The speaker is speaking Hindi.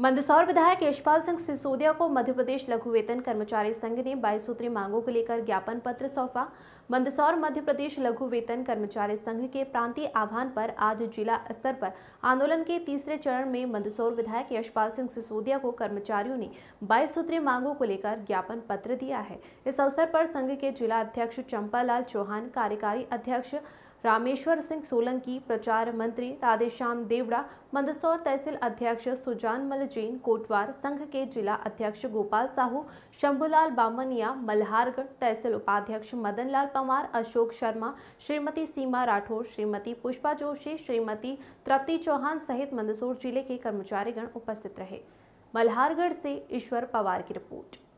मंदसौर विधायक यशपाल सिंह सिसोदिया को मध्य प्रदेश लघु वेतन कर्मचारी संघ ने बाईस सूत्री मांगों को लेकर ज्ञापन पत्र सौंपा मंदसौर मध्य प्रदेश लघु वेतन कर्मचारी संघ के प्रांतीय आह्वान पर आज जिला स्तर पर आंदोलन के तीसरे चरण में मंदसौर विधायक यशपाल सिंह सिसोदिया को कर्मचारियों ने बाईस सूत्री मांगों को लेकर ज्ञापन पत्र दिया है इस अवसर पर संघ के जिला अध्यक्ष चंपा चौहान कार्यकारी अध्यक्ष रामेश्वर सिंह सोलंकी प्रचार मंत्री राधेश्याम देवड़ा मंदसौर तहसील अध्यक्ष सुजान मल जैन कोटवार संघ के जिला अध्यक्ष गोपाल साहू शंभुलाल बामनिया मल्हारगढ़ तहसील उपाध्यक्ष मदन लाल पंवार अशोक शर्मा श्रीमती सीमा राठौर श्रीमती पुष्पा जोशी श्रीमती तृप्ति चौहान सहित मंदसौर जिले के कर्मचारीगण उपस्थित रहे मल्हारगढ़ से ईश्वर पवार की रिपोर्ट